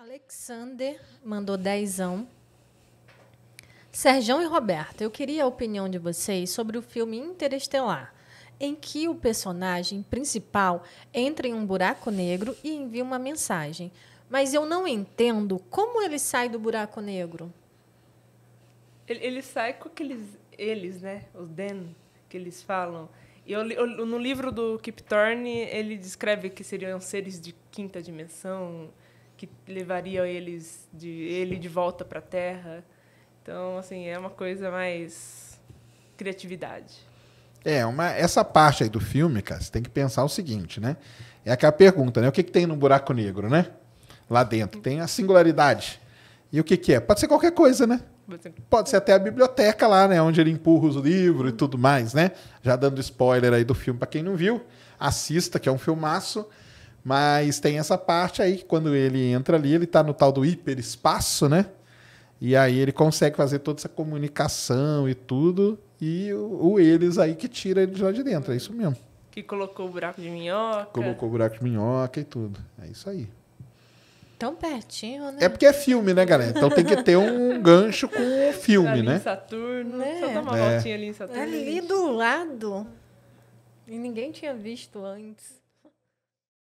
Alexander mandou dezão. Sérgio e Roberta, eu queria a opinião de vocês sobre o filme Interestelar, em que o personagem principal entra em um buraco negro e envia uma mensagem. Mas eu não entendo como ele sai do buraco negro. Ele, ele sai com aqueles. Eles, né? Os Den, que eles falam. E eu, eu, no livro do Kip Thorne, ele descreve que seriam seres de quinta dimensão que levaria eles de ele de volta para a Terra. Então, assim, é uma coisa mais criatividade. É, uma, essa parte aí do filme, cara, você tem que pensar o seguinte, né? É aquela pergunta, né? O que, que tem no buraco negro, né? Lá dentro. Tem a singularidade. E o que, que é? Pode ser qualquer coisa, né? Pode ser até a biblioteca lá, né? Onde ele empurra os livros e tudo mais, né? Já dando spoiler aí do filme para quem não viu, assista, que é um filmaço. Mas tem essa parte aí que quando ele entra ali, ele está no tal do hiperespaço, né? E aí ele consegue fazer toda essa comunicação e tudo. E o, o eles aí que tira ele de lá de dentro, é isso mesmo. Que colocou o buraco de minhoca. Colocou o buraco de minhoca e tudo. É isso aí. Tão pertinho, né? É porque é filme, né, galera? Então tem que ter um gancho com o filme, ali né? Em Saturno, é. só dá uma é. voltinha ali em Saturno. Ali do lado. E ninguém tinha visto antes.